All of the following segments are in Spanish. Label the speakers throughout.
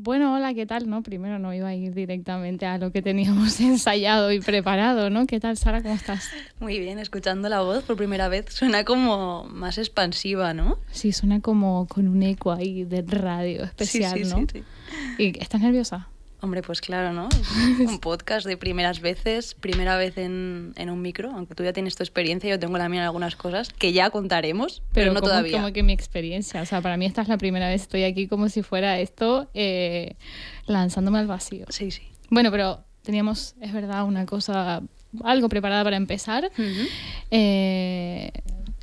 Speaker 1: bueno, hola, ¿qué tal? No, primero no iba a ir directamente a lo que teníamos ensayado y preparado, ¿no? ¿Qué tal, Sara? ¿Cómo estás?
Speaker 2: Muy bien, escuchando la voz por primera vez suena como más expansiva, ¿no?
Speaker 1: Sí, suena como con un eco ahí de radio especial, sí, sí,
Speaker 2: Sí, ¿Y estás nerviosa? Hombre, pues claro, ¿no? un podcast de primeras veces, primera vez en, un micro, aunque tú ya tienes tu experiencia, yo tengo la mía algunas cosas que ya contaremos, pero, no todavía. Como que
Speaker 1: mi experiencia, o sea, para mí esta es la primera vez, estoy aquí como si fuera esto eh, lanzándome al vacío. Sí, sí. Bueno, pero teníamos, es verdad, una cosa, algo preparada para empezar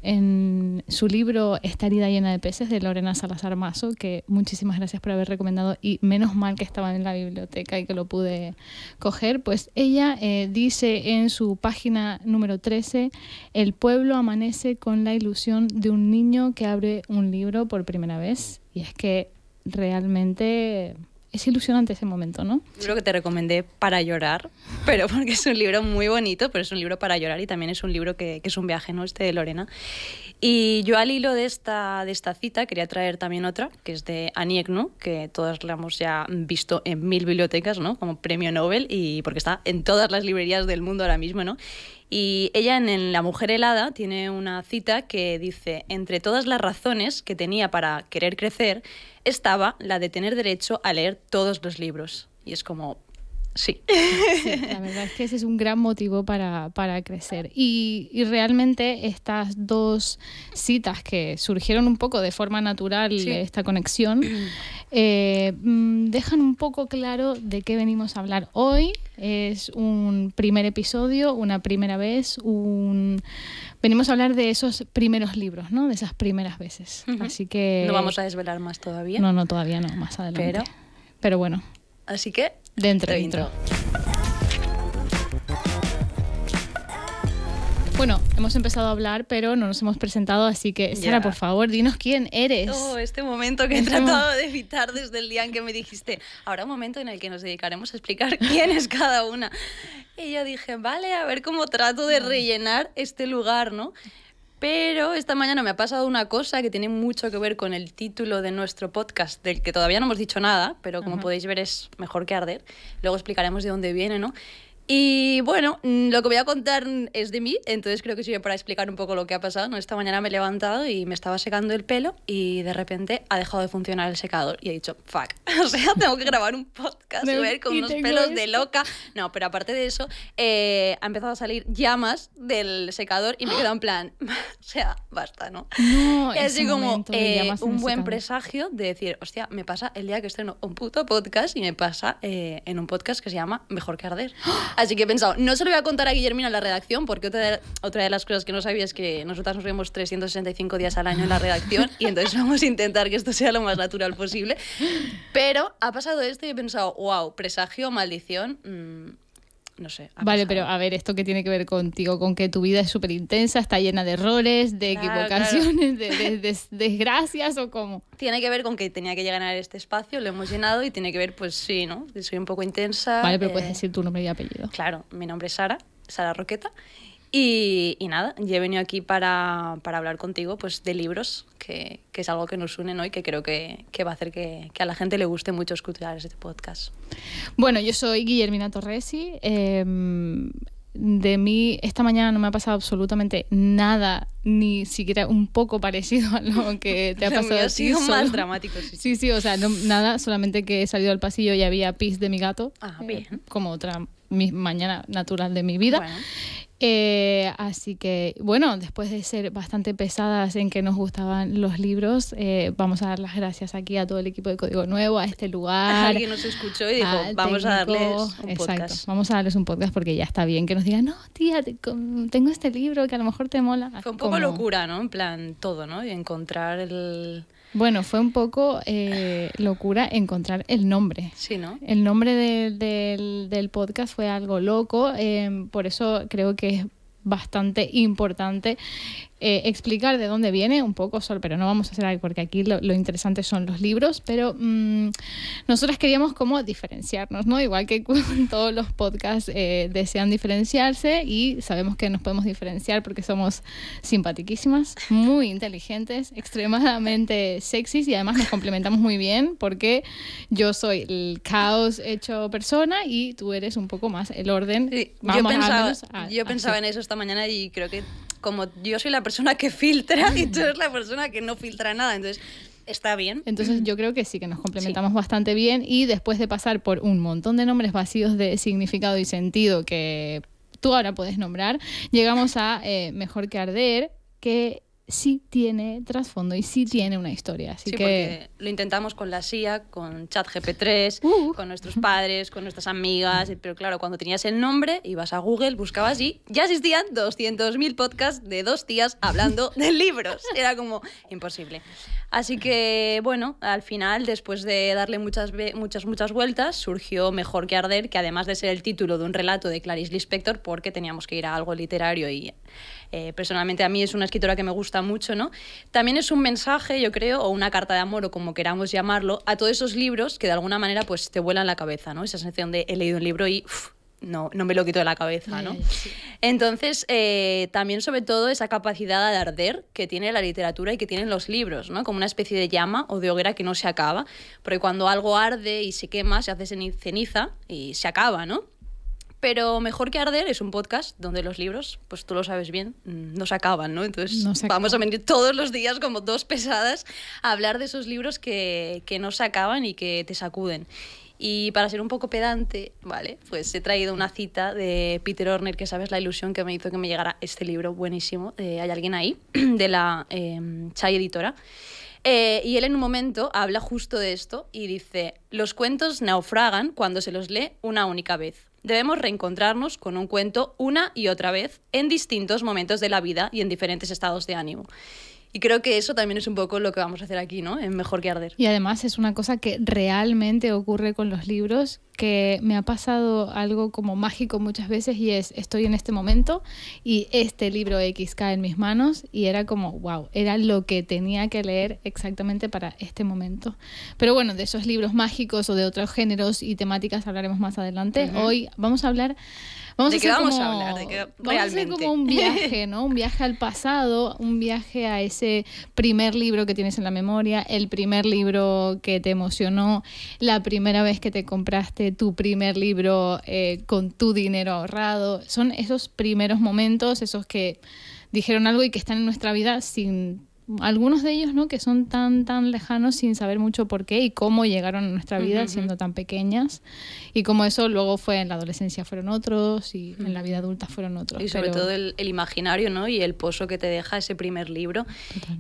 Speaker 1: en su libro Esta herida llena de peces de Lorena Salazar Mazo, que muchísimas gracias por haber recomendado y menos mal que estaba en la biblioteca y que lo pude coger, pues ella eh, dice en su página número 13, el pueblo amanece con la ilusión de un niño que abre un libro por primera vez y es que realmente es ilusionante ese momento, ¿no?
Speaker 2: Yo creo que te recomendé Para llorar, pero porque es un libro muy bonito, pero es un libro para llorar y también es un libro que, que es un viaje, ¿no? Este de Lorena. Y yo al hilo de esta, de esta cita quería traer también otra, que es de Annie que todas la hemos ya visto en mil bibliotecas, ¿no? Como premio Nobel, y porque está en todas las librerías del mundo ahora mismo, ¿no? Y ella en La Mujer helada tiene una cita que dice, entre todas las razones que tenía para querer crecer, estaba la de tener derecho a leer todos los libros. Y es como, Sí.
Speaker 1: La verdad es que ese es un gran motivo para, crecer. Y, y, realmente estas dos citas que surgieron un poco de forma natural, esta conexión, eh, mm, dejan un poco claro de qué venimos a hablar hoy. Es un primer episodio, una primera vez, un... Venimos a hablar de esos primeros libros, ¿no? De
Speaker 2: esas primeras veces. Así que... No vamos a desvelar más todavía. No, no, todavía no, más adelante. Pero, Pero bueno. Así que
Speaker 1: Dentro, dentro. Bueno, hemos empezado a hablar, pero no nos hemos presentado, así que Sara, por favor, dinos quién eres. Oh, este
Speaker 2: momento que he este tratado de evitar desde el día en que me dijiste, habrá un momento en el que nos dedicaremos a explicar quién es cada una. Y yo dije, vale, a ver cómo trato de rellenar este lugar, ¿no? Pero esta mañana me ha pasado una cosa que tiene mucho que ver con el título de nuestro podcast, del que todavía no hemos dicho nada, pero como podéis ver es mejor que arder. Luego explicaremos de dónde viene, ¿no? Y bueno, mm, lo que voy a contar es de mí, entonces creo que sirve para explicar un poco lo que ha pasado. Esta mañana me he levantado y me estaba secando el pelo y de repente ha dejado de funcionar el secador y he dicho, fuck, o sea, tengo que grabar un podcast con unos pelos de loca. No, pero aparte de eso, eh, ha empezado a salir llamas del secador y me he quedado en plan, o sea, basta, ¿no? es así como eh, un buen presagio de decir, hostia, me pasa el día que estreno un puto podcast y me pasa eh, en un podcast que se llama Mejor que Arder. ¡Ah! Así que he pensado, no se lo voy a contar a Guillermina en la redacción, porque otra de, otra de las cosas que no sabía es que nosotras nos vemos 365 días al año en la redacción y entonces vamos a intentar que esto sea lo más natural posible. Pero ha pasado esto y he pensado, wow, presagio, maldición. Mm, no sé.
Speaker 1: Vale, pero a ver, ¿esto qué tiene que ver contigo? Con que tu vida es súper intensa, está llena de errores, de equivocaciones,
Speaker 2: De, desgracias o cómo. Tiene que ver con que tenía que llegar a este espacio, lo hemos llenado y tiene que ver, pues sí, ¿no? soy un poco intensa. Vale, pero puedes eh, decir tu nombre y apellido. Claro, mi nombre es Sara, Sara Roqueta. Y, nada, yo he venido aquí para, para, hablar contigo pues, de libros, que, que, es algo que nos une hoy, que creo que, que va a hacer que, que, a la gente le guste mucho escuchar este podcast.
Speaker 1: Bueno, yo soy Guillermina Torresi. Em, de mí esta mañana no me ha pasado absolutamente nada, ni siquiera un poco parecido a lo que te ha pasado. ha sido más dramático, sí. Sí, o sea, nada, solamente que he salido al pasillo y había pis de mi gato. Ah, eh, bien. como otra mi mañana natural de mi vida. Eh, así que, bueno, después de ser bastante pesadas en que nos gustaban los libros, eh, vamos a dar las gracias aquí a todo el equipo de Código Nuevo, a este lugar. Alguien nos
Speaker 2: escuchó y dijo, vamos a darles un podcast.
Speaker 1: Vamos a darles un podcast porque ya está bien que nos digan, no,
Speaker 2: tía, tengo
Speaker 1: este libro que a lo mejor te mola. Fue un poco Como...
Speaker 2: locura, ¿no? En plan, todo, ¿no? Y encontrar el
Speaker 1: bueno, fue un poco eh, locura encontrar el
Speaker 2: nombre. Sí, ¿no? El
Speaker 1: nombre del, del, podcast fue algo loco, eh, por eso creo que es bastante importante eh, explicar de dónde viene un poco, Sol, pero no vamos a hacer algo porque aquí lo, interesante son los libros, pero nosotros mm, nosotras queríamos como diferenciarnos, ¿no? Igual que todos los podcasts eh, desean diferenciarse y sabemos que nos podemos diferenciar porque somos simpatiquísimas, muy inteligentes, extremadamente sexys y además nos complementamos muy bien porque yo soy el caos hecho persona y tú eres un poco más el orden. yo pensaba, ah,
Speaker 2: ah, en eso esta mañana y creo que como yo soy la persona que filtra y tú eres la persona que no filtra nada. Entonces, está bien. Entonces yo creo que sí, que nos complementamos
Speaker 1: bastante bien y después de pasar por un montón de nombres vacíos de significado y sentido que tú ahora puedes nombrar, llegamos a eh, Mejor que Arder, que sí tiene trasfondo y sí tiene una historia. Así
Speaker 2: lo intentamos con la CIA, con ChatGP3, uh. con nuestros padres, con nuestras amigas, pero claro, cuando tenías el nombre, ibas a Google, buscabas y ya existían 200.000 podcasts de dos tías hablando de libros. Era como imposible. Así que, bueno, al final, después de darle muchas, muchas, muchas vueltas, surgió Mejor que Arder, que además de ser el título de un relato de Clarice Lispector, porque teníamos que ir a algo literario y eh, personalmente a mí es una escritora que me gusta mucho, ¿no? También es un mensaje, yo creo, o una carta de amor, o como queramos llamarlo, a todos esos libros que de alguna manera pues te vuelan la cabeza, ¿no? Esa sensación de he leído un libro y... no, no me lo quito de la cabeza, Entonces, eh, también sobre todo esa capacidad de arder que tiene la literatura y que tienen los libros, ¿no? Como una especie de llama o de hoguera que no se acaba, porque cuando algo arde y se quema, se hace ceniza y se acaba, ¿no? Pero Mejor que Arder es un podcast donde los libros, pues tú lo sabes bien, mm, no se acaban, ¿no? Entonces vamos a venir todos los días como dos pesadas a hablar de esos libros que, que no se acaban y que te sacuden. Y para ser un poco pedante, ¿vale? Pues he traído una cita de Peter Orner, que sabes la ilusión que me hizo que me llegara este libro buenísimo, eh, Hay alguien ahí, de la em, eh, Chai Editora. y él en un momento habla justo de esto y dice, los cuentos naufragan cuando se los lee una única vez debemos reencontrarnos con un cuento una y otra vez en distintos momentos de la vida y en diferentes estados de ánimo. Y creo que eso también es un poco lo que vamos a hacer aquí, ¿no? En Mejor que Arder.
Speaker 1: Y además es una cosa que realmente ocurre con los libros, que me ha pasado algo como mágico muchas veces y es, estoy en este momento y este libro X cae en mis manos y era como, wow, era lo que tenía que leer exactamente para este momento. Pero bueno, de esos libros mágicos o de otros géneros y temáticas hablaremos más adelante. Hoy vamos a hablar Vamos a vamos a hablar? ¿De como un viaje, ¿no? Un viaje al pasado, un viaje a ese primer libro que tienes en la memoria, el primer libro que te emocionó, la primera vez que te compraste tu primer libro eh, con tu dinero ahorrado. Son esos primeros momentos, esos que dijeron algo y que están en nuestra vida sin algunos de ellos, ¿no? Que son tan, tan lejanos sin saber mucho por qué y cómo llegaron a nuestra vida siendo tan pequeñas. Y como eso luego fue en la adolescencia fueron otros y en la vida adulta fueron otros.
Speaker 2: Y sobre todo el, imaginario, ¿no? Y el pozo que te deja ese primer libro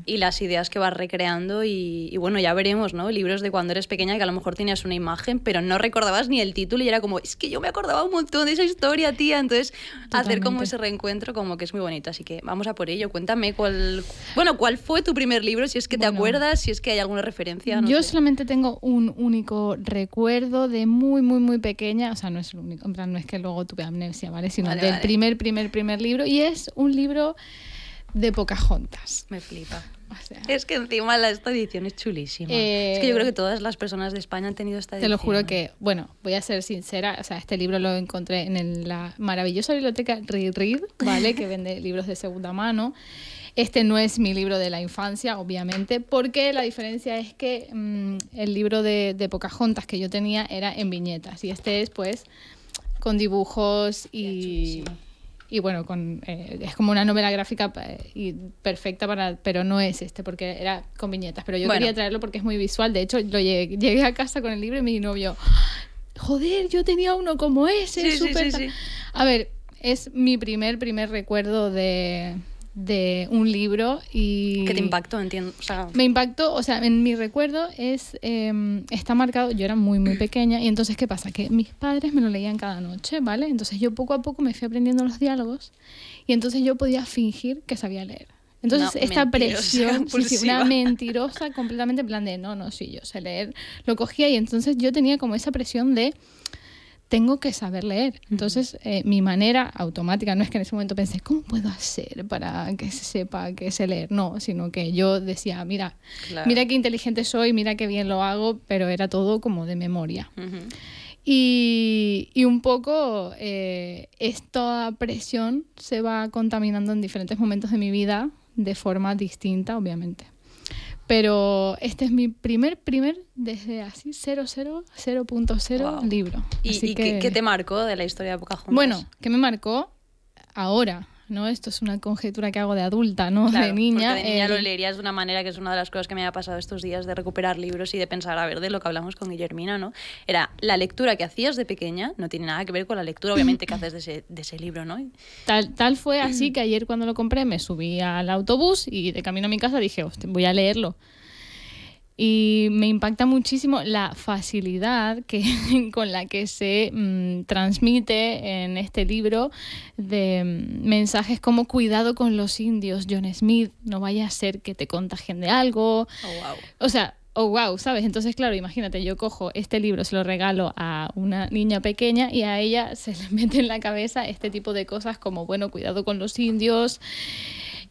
Speaker 2: y las ideas que vas recreando. Y, bueno, ya veremos, ¿no? Libros de cuando eres pequeña que a lo mejor tenías una imagen, pero no recordabas ni el título y era como, es que yo me acordaba un montón de esa historia, tía. Entonces, hacer como ese reencuentro como que es muy bonito. Así que vamos a por ello. Cuéntame cuál, bueno, cuál fue fue tu primer libro? Si es que te acuerdas, si es que hay alguna referencia. yo
Speaker 1: solamente tengo un único recuerdo de muy, muy, muy pequeña. O sea, no es el único. En plan, no es que luego tuve amnesia, ¿vale? Sino del primer, primer, primer libro. Y es un libro de juntas. Me flipa.
Speaker 2: es que encima la, esta edición es chulísima. es que yo eh, creo que todas las personas de España han tenido esta edición. Te lo juro ¿eh?
Speaker 1: que, bueno, voy a ser sincera, o sea, este libro lo encontré en la maravillosa biblioteca Read, ¿vale? que vende libros de segunda mano. Este no es mi libro de la infancia, obviamente, porque la diferencia es que mm, el libro de, de juntas que yo tenía era en viñetas y este es pues con dibujos y, y bueno, con, eh, es como una novela gráfica eh, perfecta para, pero no es este porque era con viñetas, pero yo quería traerlo porque es muy visual, de hecho lo llegué, a casa con el libro y mi novio, joder, yo tenía uno como ese, A ver, es mi primer, primer recuerdo de de un libro y... ¿Qué te impactó? Entiendo. Me impactó, o sea, en mi recuerdo es, em, está marcado, yo era muy, muy pequeña y entonces, ¿qué pasa? Que mis padres me lo leían cada noche, ¿vale? Entonces yo poco a poco me fui aprendiendo los diálogos y entonces yo podía fingir que sabía leer. Entonces, esta presión, sí, una mentirosa completamente en plan de no, no, sí, yo sé leer, lo cogía y entonces yo tenía como esa presión de tengo que saber leer. Entonces, eh, mi manera automática, no es que en ese momento pensé, ¿cómo puedo hacer para que se sepa que sé leer? No, sino que yo decía, mira, mira qué inteligente soy, mira qué bien lo hago, pero era todo como de memoria. y, y, un poco eh, esta presión se va contaminando en diferentes momentos de mi vida de forma distinta, obviamente. Pero este es mi primer, primer, desde así, cero, libro. ¿Y, qué te
Speaker 2: marcó de la historia de Pocahontas? Bueno, que me marcó
Speaker 1: ahora, ¿no? Esto es una conjetura que hago de adulta, ¿no? de niña. De lo
Speaker 2: leerías de una manera que es una de las cosas que me ha pasado estos días de recuperar libros y de pensar, a ver, de lo que hablamos con Guillermina, ¿no? Era la lectura que hacías de pequeña, no tiene nada que ver con la lectura, obviamente, que haces de ese, libro, ¿no?
Speaker 1: Tal, tal fue así que ayer cuando lo compré me subí al autobús y de camino a mi casa dije, voy a leerlo. Y me impacta muchísimo la facilidad que, con la que se mm, transmite en este libro de mm, mensajes como cuidado con los indios, John Smith, no vaya a ser que te contagien de algo. Oh, o sea, oh wow, ¿sabes? Entonces, claro, imagínate, yo cojo este libro, se lo regalo a una niña pequeña y a ella se le mete en la cabeza este tipo de cosas como, bueno, cuidado con los indios,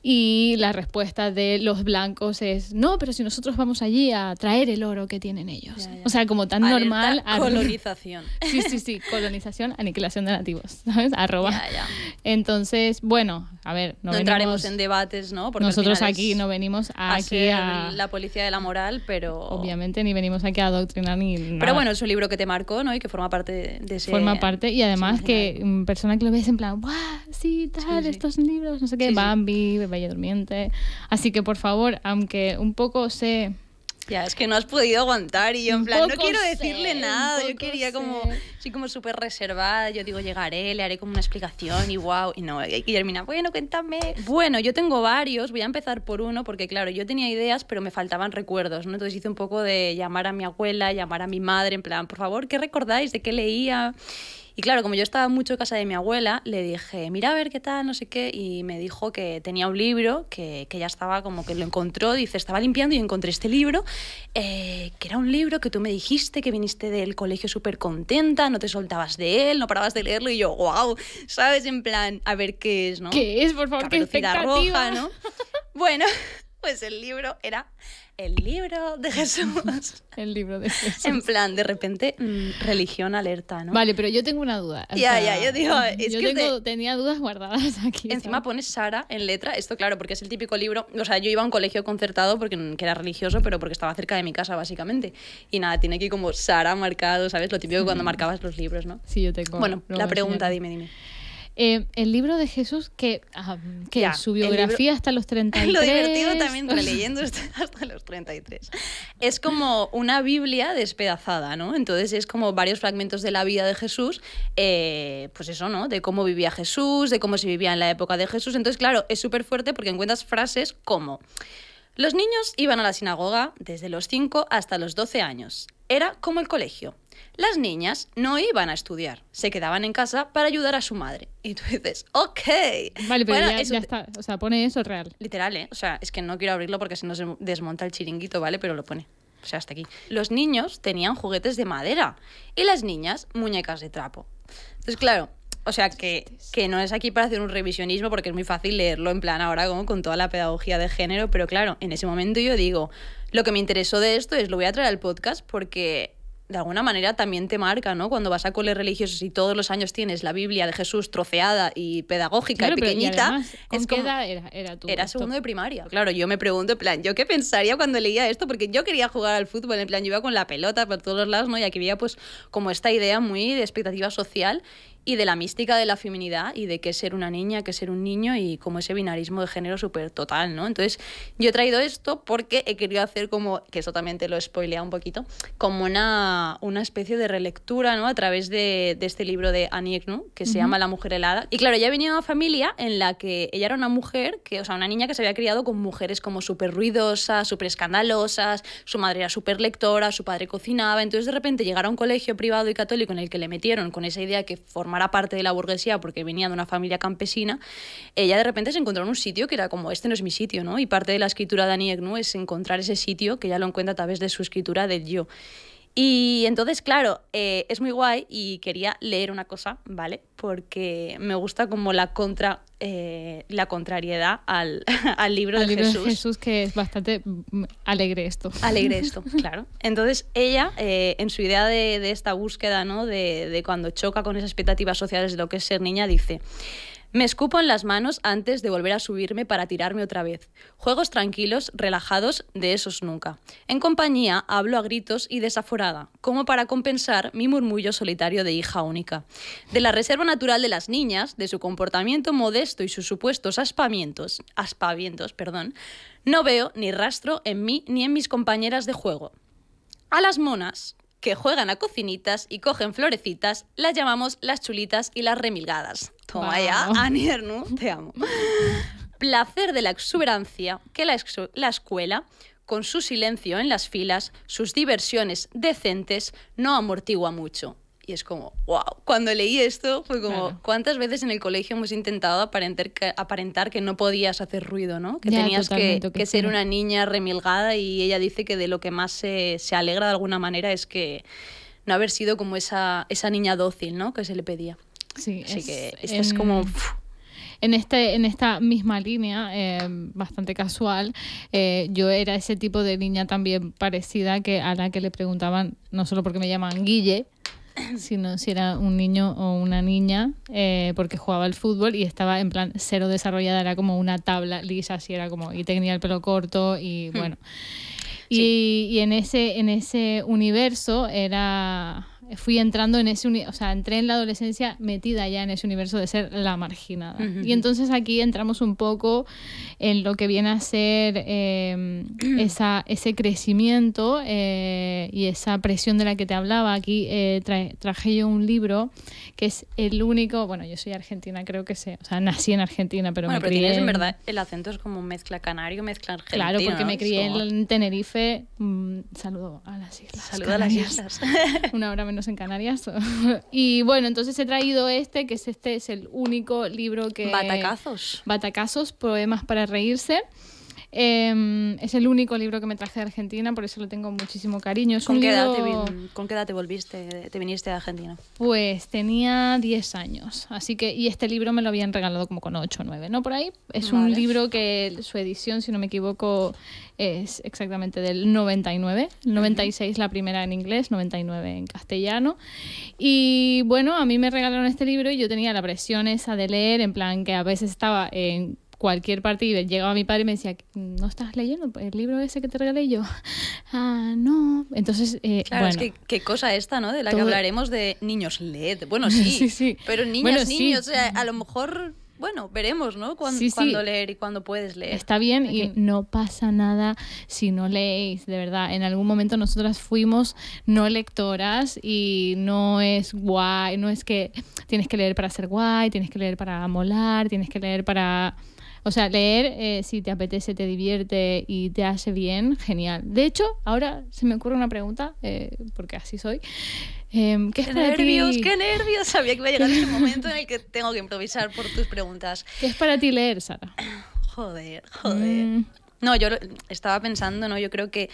Speaker 1: y la respuesta de los blancos es, no, pero si nosotros vamos allí a traer el oro que tienen ellos. O sea, como tan normal. Colonización. Sí, sí, sí, colonización, aniquilación de nativos, ¿sabes? Arroba. Entonces, bueno, a ver, no, entraremos en
Speaker 2: debates, ¿no? nosotros aquí no venimos a, a, a, la policía de la moral, pero
Speaker 1: obviamente ni venimos aquí a adoctrinar ni nada. Pero bueno,
Speaker 2: es un libro que te marcó, ¿no? Y que forma parte de ese forma parte y además
Speaker 1: que mm, persona que lo ves en plan, ¡guau! Sí, tal, estos libros, no sé qué, Bambi, Bella Durmiente. Así que por favor, aunque un poco se
Speaker 2: ya, es que no has podido aguantar y yo en plan, no quiero decirle nada, yo quería como, sí soy como súper reservada, yo digo, llegaré, le haré como una explicación y wow, y no, y termina, bueno, cuéntame. Bueno, yo tengo varios, voy a empezar por uno porque claro, yo tenía ideas pero me faltaban recuerdos, ¿no? Entonces hice un poco de llamar a mi abuela, llamar a mi madre, en plan, por favor, ¿qué recordáis de qué leía? Y claro, como yo estaba mucho en casa de mi abuela, le dije, mira a ver qué tal, no sé qué, y me dijo que tenía un libro que, que ya estaba como que lo encontró, dice, estaba limpiando y encontré este libro, eh, que era un libro que tú me dijiste que viniste del colegio súper contenta, no te soltabas de él, no parabas de leerlo, y yo, wow, ¿sabes? En plan, a ver qué es, ¿no? ¿Qué es, por favor? Qué expectativa. ¿no? Bueno, pues el libro era el libro de Jesús. el libro de Jesús. En plan, de repente, mm, religión alerta, ¿no? Vale, pero yo tengo una duda. Ya, ya, yo digo. yo tenía dudas guardadas aquí. Encima pones Sara en letra, esto claro, porque es el típico libro. O sea, yo iba a un colegio concertado porque mm, que era religioso, pero porque estaba cerca de mi casa, básicamente. Y nada, tiene aquí como Sara marcado, ¿sabes? Lo típico cuando marcabas los libros, ¿no? Sí, yo tengo. Bueno, la pregunta, dime, dime. Eh, el libro
Speaker 1: de Jesús, que, ah, su biografía hasta
Speaker 2: los 33. Lo divertido también, leyendo hasta los 33. Es como una Biblia despedazada, ¿no? Entonces es como varios fragmentos de la vida de Jesús, eh, pues eso, ¿no? De cómo vivía Jesús, de cómo se vivía en la época de Jesús. Entonces, claro, es súper fuerte porque encuentras frases como. Los niños iban a la sinagoga desde los 5 hasta los 12 años. Era como el colegio. Las niñas no iban a estudiar, se quedaban en casa para ayudar a su madre. Y tú dices, ok. Vale, pero ya, está. O sea, pone eso real. Literal, ¿eh? O sea, es que no quiero abrirlo porque se desmonta el chiringuito, ¿vale? Pero lo pone. O sea, hasta aquí. Los niños tenían juguetes de madera y las niñas muñecas de trapo. Entonces, claro, o sea, que, que, no es aquí para hacer un revisionismo porque es muy fácil leerlo en plan ahora como con toda la pedagogía de género, pero claro, en ese momento yo digo, lo que me interesó de esto es lo voy a traer al podcast porque de alguna manera también te marca, ¿no? Cuando vas a colegios religiosos y todos los años tienes la Biblia de Jesús troceada y pedagógica y pequeñita. es qué edad era, era, tu era segundo de primaria. Claro, yo me pregunto, en plan, ¿yo qué pensaría cuando leía esto? Porque yo quería jugar al fútbol, en plan, yo iba con la pelota por todos los lados, ¿no? Y aquí había, pues, como esta idea muy de expectativa social y de la mística de la feminidad y de qué ser una niña, qué ser un niño y como ese binarismo de género súper total, ¿no? Entonces, yo he traído esto porque he querido hacer como, que eso también te lo spoilea un poquito, como una, una especie de relectura, ¿no? A través de, de este libro de Annie ¿no? que se llama La Mujer Helada. Y claro, ella venía a una familia en la que ella era una mujer, que, o sea, una niña que se había criado con mujeres como súper ruidosas, súper escandalosas, su madre era súper lectora, su padre cocinaba, entonces de repente llegar a un colegio privado y católico en el que le metieron con esa idea que forma era parte de la burguesía porque venía de una familia campesina, ella de repente se encontró en un sitio que era como, este no es mi sitio, ¿no? Y parte de la escritura de Annie es encontrar ese sitio que ya lo encuentra a través de su escritura del yo. Y entonces, claro, eh, es muy guay y quería leer una cosa, ¿vale? Porque me gusta como la contra eh, la contrariedad al, al libro, de, Jesús. de Jesús.
Speaker 1: que es bastante mm, alegre esto. Alegre esto, claro.
Speaker 2: Entonces, ella, eh, en su idea de, esta búsqueda, ¿no? De, de cuando choca con esas expectativas sociales de lo que es ser niña, dice. Me escupo en las manos antes de volver a subirme para tirarme otra vez. Juegos tranquilos, relajados, de esos nunca. En compañía hablo a gritos y desaforada, como para compensar mi murmullo solitario de hija única. De la reserva natural de las niñas, de su comportamiento modesto y sus supuestos aspamientos, aspavientos, perdón, no veo ni rastro en mí ni en mis compañeras de juego. A las monas, que juegan a cocinitas y cogen florecitas, las llamamos las chulitas y las remilgadas. Toma ya, te amo. Placer de la exuberancia que la escuela con su silencio en las filas, sus diversiones decentes, no amortigua mucho. Y es como, wow, cuando leí esto fue como, ¿cuántas veces en el colegio hemos intentado aparentar que, aparentar que no podías hacer ruido, ¿no? Que tenías que, que, ser una niña remilgada y ella dice que de lo que más se, se alegra de alguna manera es que no haber sido como esa, esa niña dócil, ¿no? Que se le pedía. Sí, es, que es como...
Speaker 1: En, este, en esta misma línea, eh, bastante casual, eh, yo era ese tipo de niña también parecida que a la que le preguntaban, no solo porque me llaman Guille, sino si era un niño o una niña, eh, porque jugaba al fútbol y estaba en plan cero desarrollada, era como una tabla lisa, así era como, y tenía el pelo corto y hmm. bueno. Y, y en, ese, en ese universo era fui entrando en ese, o sea, entré en la adolescencia metida ya en ese universo de ser la marginada. Y entonces aquí entramos un poco en lo que viene a ser em, esa, ese crecimiento eh, y esa presión de la que te hablaba. Aquí eh, traje yo un libro que es el único, bueno, yo soy argentina, creo que sé, o sea, nací en Argentina, pero bueno, me pero tienes, en... verdad
Speaker 2: el acento es como mezcla canario, mezcla argentina. Claro, porque me crié en
Speaker 1: Tenerife. Mm, saludo a las islas. Saludo a las islas. Una hora menos en Canarias. y bueno, entonces he traído este, que es este, es el único libro que... Batacazos. Batacazos, poemas para reírse. Em, es el único libro que me traje de Argentina, por eso lo tengo muchísimo cariño. ¿Con, qué edad te, volviste, te
Speaker 2: viniste a Argentina?
Speaker 1: Pues tenía 10 años, así que, y este libro me lo habían regalado como con 8 o 9, ¿no? Por ahí. Es un libro que su edición, si no me equivoco, es exactamente del 99, 96 la primera en inglés, 99 en castellano. Y bueno, a mí me regalaron este libro y yo tenía la presión esa de leer, en plan que a veces estaba en cualquier partido, llegaba mi padre y me decía, ¿no estás leyendo el libro ese que te regalé yo? Ah, no. Entonces, eh, claro, es que
Speaker 2: qué cosa esta, ¿no? De la que hablaremos de niños LED. Bueno, sí, sí, sí. pero niños, niños, o sea, a lo mejor... Bueno, veremos, ¿no? Cuando, leer y cuando puedes leer. Está
Speaker 1: bien y no pasa nada si no leéis, de verdad. En algún momento nosotras fuimos no lectoras y no es guay, no es que tienes que leer para ser guay, tienes que leer para molar, tienes que leer para o sea, leer, eh, si te apetece, te divierte y te hace bien, genial. De hecho, ahora se me ocurre una pregunta, eh, porque así soy. Em,
Speaker 2: ¿Qué, nervios, qué nervios. Sabía que iba a llegar ese momento en el que tengo que improvisar por tus preguntas. ¿Qué es para ti leer, Sara? Joder, joder. Mm. No, yo estaba pensando, ¿no? Yo creo que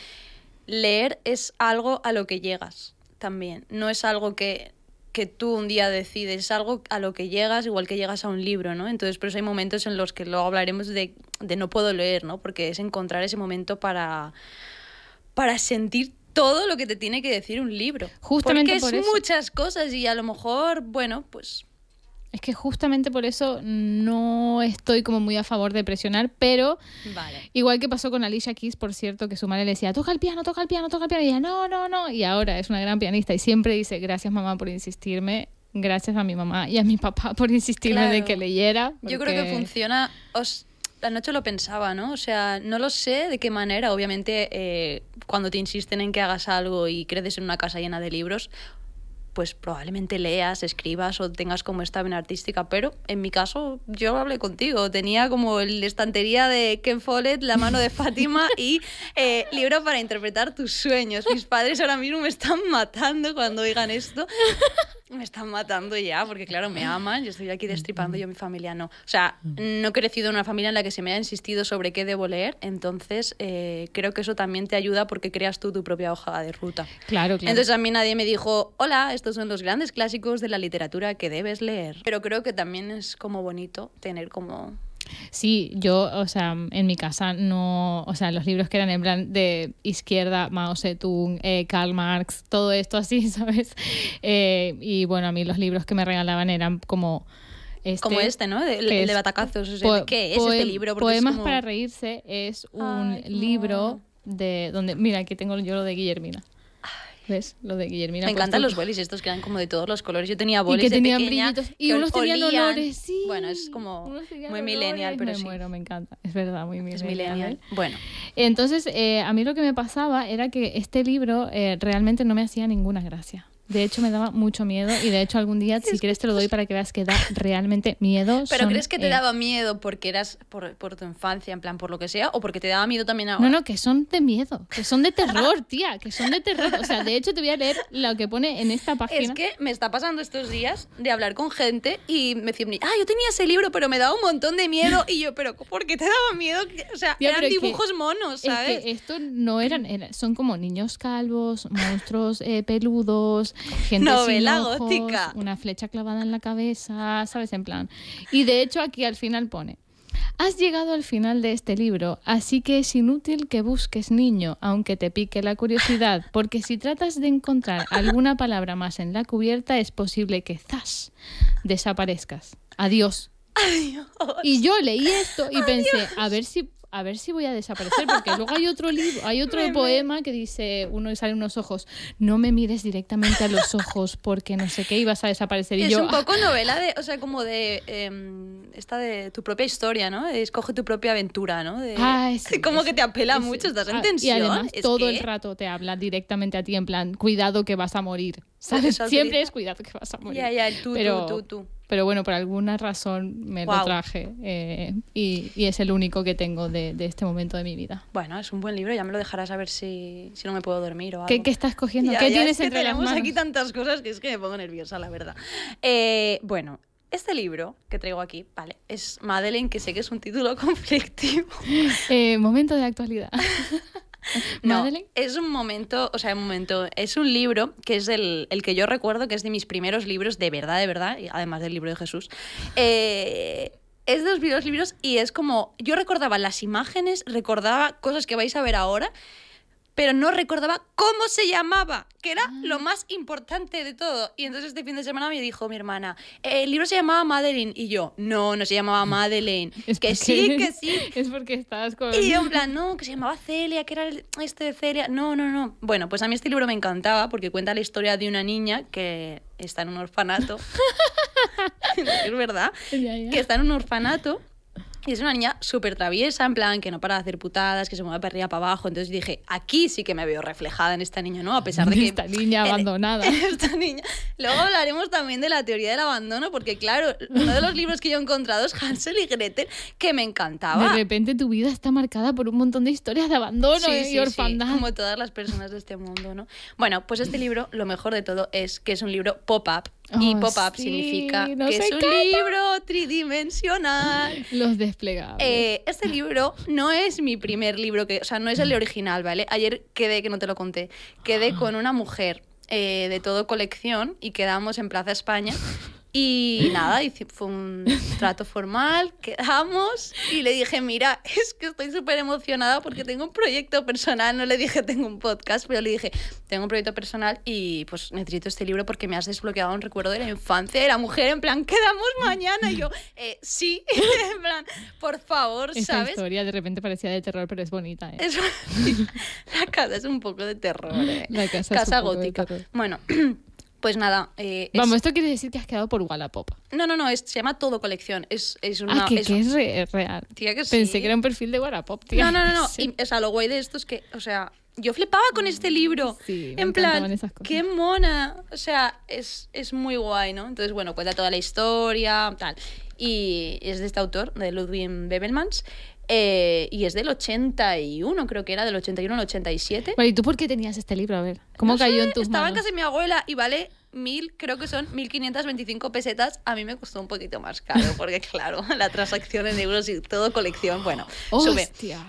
Speaker 2: leer es algo a lo que llegas también. No es algo que que tú un día decides algo a lo que llegas, igual que llegas a un libro, ¿no? Entonces, por hay momentos en los que luego hablaremos de, no puedo leer, ¿no? Porque es encontrar ese momento para, para sentir todo lo que te tiene que decir un libro. Justamente Porque es muchas cosas y a lo mejor, bueno, pues
Speaker 1: es que justamente por eso no estoy como muy a favor de presionar, pero igual que pasó con Alicia Keys, por cierto, que su madre le decía, toca el piano, toca el piano, toca el piano, y ella, no, no, no, y ahora es una gran pianista y siempre dice, gracias mamá por insistirme, gracias a mi mamá y a mi papá por insistirme en de que leyera. Yo creo que
Speaker 2: funciona, os, anoche lo pensaba, ¿no? O sea, no lo sé de qué manera, obviamente, eh, cuando te insisten en que hagas algo y crees en una casa llena de libros, pues probablemente leas, escribas o tengas como esta vena artística, pero en mi caso yo hablé contigo, tenía como la estantería de Ken Follett, La mano de Fátima y eh, libro para interpretar tus sueños. Mis padres ahora mismo me están matando cuando digan esto, me están matando ya, porque claro, me aman, yo estoy aquí mm, destripando, mm. yo mi familia no. O sea, mm. no he crecido en una familia en la que se me ha insistido sobre qué debo leer, entonces eh, creo que eso también te ayuda porque creas tú tu propia hoja de ruta. Claro, claro. Entonces a mí nadie me dijo, hola, estos son los grandes clásicos de la literatura que debes leer. Pero creo que también es como bonito tener como
Speaker 1: Sí, yo, o sea, en mi casa no, o sea, los libros que eran en plan de izquierda, Mao Zedong, eh, Karl Marx, todo esto así, ¿sabes? Eh, y bueno, a mí los libros que me regalaban eran como... Este, como este, ¿no? el de batacazos. ¿Qué es este libro? Poemas para reírse es un libro de donde, mira, aquí tengo yo lo de Guillermina. ¿Ves? Lo de Guillermina. Me encantan los bolis estos que eran como de todos los colores. Yo tenía bolis y que de tenían pequeña, Y unos tenían olores,
Speaker 2: sí. Bueno, es como muy millennial, pero me sí. Muero,
Speaker 1: me encanta. Es verdad, muy millennial. Es millennial. ¿eh? Bueno. Entonces, eh, a mí lo que me pasaba era que este libro eh, realmente no me hacía ninguna gracia. De hecho, me daba mucho miedo y de hecho algún día, si quieres, te lo doy para que veas que da realmente miedo. ¿Pero crees que te eh, daba
Speaker 2: miedo porque eras por, tu infancia, en plan, por lo que sea, o porque te daba miedo también ahora? No, no, que son de miedo, que son de terror, tía, que son de terror. O sea, de hecho, te voy a leer lo que pone en esta página. Es que me está pasando estos días de hablar con gente y me decían, ah, yo tenía ese libro, pero me daba un montón de miedo. Y yo, ¿pero por qué te daba miedo? O sea, eran dibujos monos, ¿sabes? Es
Speaker 1: estos no eran, eran, son como niños calvos, monstruos eh, peludos gente Novela gótica. Una flecha clavada en la cabeza, ¿sabes? En plan. Y de hecho aquí al final pone. Has llegado al final de este libro, así que es inútil que busques niño, aunque te pique la curiosidad, porque si tratas de encontrar alguna palabra más en la cubierta, es posible que ¡zas! desaparezcas. Adiós. Y yo leí esto y pensé, a ver si a ver si voy a desaparecer, porque luego hay otro libro, hay otro poema que dice uno y sale unos ojos, no me mires directamente a los ojos porque no sé qué ibas a desaparecer. Y es un poco ah".
Speaker 2: novela de, o sea, como de em, esta de tu propia historia, ¿no? Escoge tu propia aventura, ¿no? Ah, como que te apela mucho, estás en ah, Y además todo el
Speaker 1: rato te habla directamente a ti en plan, cuidado que vas a morir. Siempre
Speaker 2: es cuidado que vas a morir. Ya, ya, tú, tú, tú.
Speaker 1: Pero bueno, por alguna razón me lo traje eh, y, es el único que tengo de, este momento de mi vida.
Speaker 2: Bueno, es un buen libro, ya me lo dejarás a ver si, no me puedo dormir o algo. ¿Qué, qué
Speaker 1: estás cogiendo? ¿Qué tienes entre las manos? aquí
Speaker 2: tantas cosas que es que me pongo nerviosa, la verdad. Eh, bueno, este libro que traigo aquí, vale, es Madeleine, que sé que es un título conflictivo.
Speaker 1: Eh, momento de actualidad.
Speaker 2: no, es un momento, o sea, un momento, es un libro que es el, que yo recuerdo, que es de mis primeros libros, de verdad, de verdad, además del libro de Jesús. Eh, es de los primeros libros y es como, yo recordaba las imágenes, recordaba cosas que vais a ver ahora pero no recordaba cómo se llamaba, que era ah. lo más importante de todo. Y entonces este fin de semana me dijo mi hermana, eh, el libro se llamaba Madeline... Y yo, no, no se llamaba Madeleine. Es que sí, que sí.
Speaker 1: Es porque estabas con... Y yo en plan, no,
Speaker 2: que se llamaba Celia, que era este de Celia. No, no, no. Bueno, pues a mí este libro me encantaba porque cuenta la historia de una niña que está en un orfanato. es verdad. Que está en un orfanato y es una niña súper traviesa, en plan, que no para de hacer putadas, que se mueve para arriba, para abajo. Entonces dije, aquí sí que me veo reflejada en esta niña, ¿no? A pesar de que... Esta niña abandonada. Esta niña. Luego hablaremos también de la teoría del abandono, porque claro, uno de los libros que yo he encontrado es Hansel y Gretel, que me encantaba. De repente
Speaker 1: tu vida está marcada por un montón de historias de abandono y sí, orfandad. Sí, como
Speaker 2: todas las personas de este mundo, ¿no? Bueno, pues este libro, lo mejor de todo es que es un libro pop-up, y pop-up significa que es un libro tridimensional. Los desplegables. Eh, este libro no es mi primer libro, que, o sea, no es el original, ¿vale? Ayer quedé, que no te lo conté, quedé con una mujer eh, de todo colección y quedamos en Plaza España Y nada, fue un trato formal, quedamos y le dije, mira, es que estoy súper emocionada porque tengo un proyecto personal, no le dije tengo un podcast, pero le dije, tengo un proyecto personal y pues necesito este libro porque me has desbloqueado un recuerdo de la infancia de la mujer, en plan, quedamos mañana. Y yo, eh, sí, en plan, por favor, Esta ¿sabes? historia de repente parecía de terror, pero es bonita. ¿eh? Es... la casa es un poco de terror, ¿eh? La casa,
Speaker 1: gótica. Bueno.
Speaker 2: Pues nada. Eh, Vamos, esto
Speaker 1: quiere decir que has quedado por Wallapop.
Speaker 2: No, no, no, se llama Todo Colección. Es, ah, una. que,
Speaker 1: es, real. Pensé que era un perfil de Wallapop, tía. No, no, no. no.
Speaker 2: o sea, lo guay de esto es que, o sea, yo flipaba con este mm, libro. Sí, en plan, qué mona. O sea, es, muy guay, ¿no? Entonces, bueno, cuenta toda la historia, tal. Y es de este autor, de Ludwig Bebelmans. Eh, y es del 81, creo que era del 81 al 87.
Speaker 1: Bueno, ¿y tú por qué tenías este libro? A ver, ¿cómo cayó en tus estaba manos? Estaba en
Speaker 2: casa mi abuela y vale mil, creo que son 1.525 pesetas. A mí me costó un poquito más caro, porque claro, la transacción en euros y todo colección, bueno, Hostia.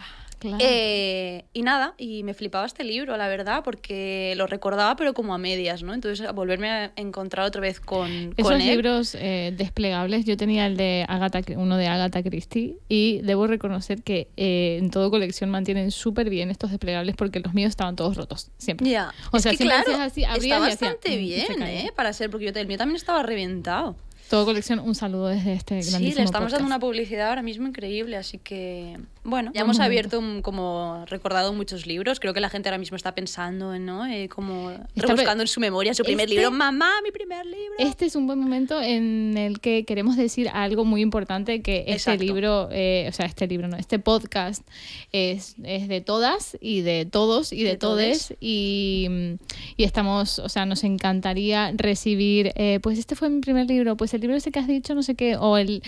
Speaker 2: Eh, y nada, y me flipaba este libro, la verdad, porque lo recordaba, pero como a medias, ¿no? Entonces, a volverme a encontrar otra vez con. Esos libros
Speaker 1: eh, desplegables, yo tenía el de Agatha, uno de Agatha Christie, y debo reconocer que eh, en todo colección mantienen súper bien estos desplegables porque los míos estaban todos rotos, siempre. Ya. O sea, que claro, así, está bastante mm, bien, ¿eh?
Speaker 2: Para ser, porque yo, el mío también estaba reventado.
Speaker 1: Todo colección, un saludo desde este grandísimo Sí, le estamos dando
Speaker 2: una publicidad ahora mismo increíble, así que bueno, ya hemos abierto, como recordado muchos libros. Creo que la gente ahora mismo está pensando, ¿no? Eh, como rebuscando en su memoria su primer este libro. Mamá, mi primer libro.
Speaker 1: Este es un buen momento en el que queremos decir algo muy importante que este libro, eh, o sea, este libro no, este podcast es, de todas y de todos y de, todes. y, estamos, o sea, nos encantaría recibir, eh, pues este fue mi primer libro, pues el libro ese que has dicho, no sé qué, o el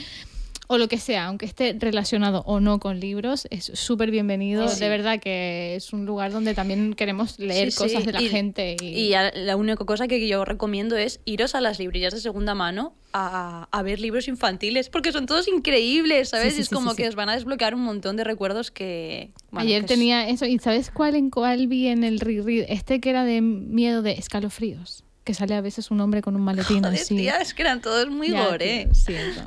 Speaker 1: o lo que sea, aunque esté relacionado o no con libros, es súper bienvenido. De verdad
Speaker 2: que es un lugar donde también queremos leer cosas de la gente. Y... la única cosa que yo recomiendo es iros a las librerías de segunda mano a, ver libros infantiles, porque son todos increíbles, ¿sabes? Y es como que os van a desbloquear un montón de recuerdos que...
Speaker 1: Ayer tenía eso, ¿y sabes cuál en cuál vi en el reread? Este que era de miedo de escalofríos que sale a veces un hombre con un maletín Joder, así. Tía, es que
Speaker 2: eran todos muy gore.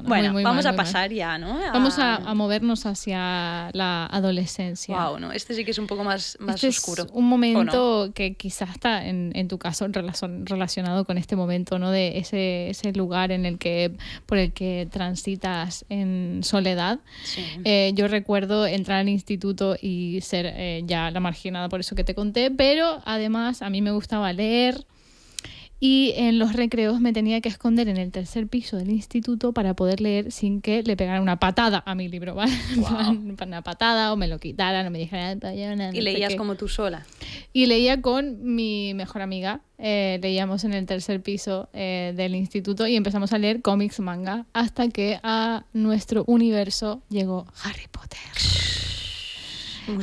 Speaker 2: bueno, vamos a pasar ya, ¿no? Vamos a,
Speaker 1: a, movernos hacia la adolescencia. Wow, ¿no?
Speaker 2: Este sí que es un poco más, más este oscuro. un momento
Speaker 1: que quizás está en, en tu caso relacionado con este momento, ¿no? De ese, ese lugar en el que, por el que transitas en soledad. Eh, yo recuerdo entrar al instituto y ser eh, ya la marginada por eso que te conté, pero además a mí me gustaba leer y en los recreos me tenía que esconder en el tercer piso del instituto para poder leer sin que le pegaran una patada a mi libro, ¿vale? una patada o me lo quitaran o me dijeran... No y leías como tú sola. Y leía con mi mejor amiga. Eh, leíamos en el tercer piso eh, del instituto y empezamos a leer cómics, manga, hasta que a nuestro universo llegó Harry Potter.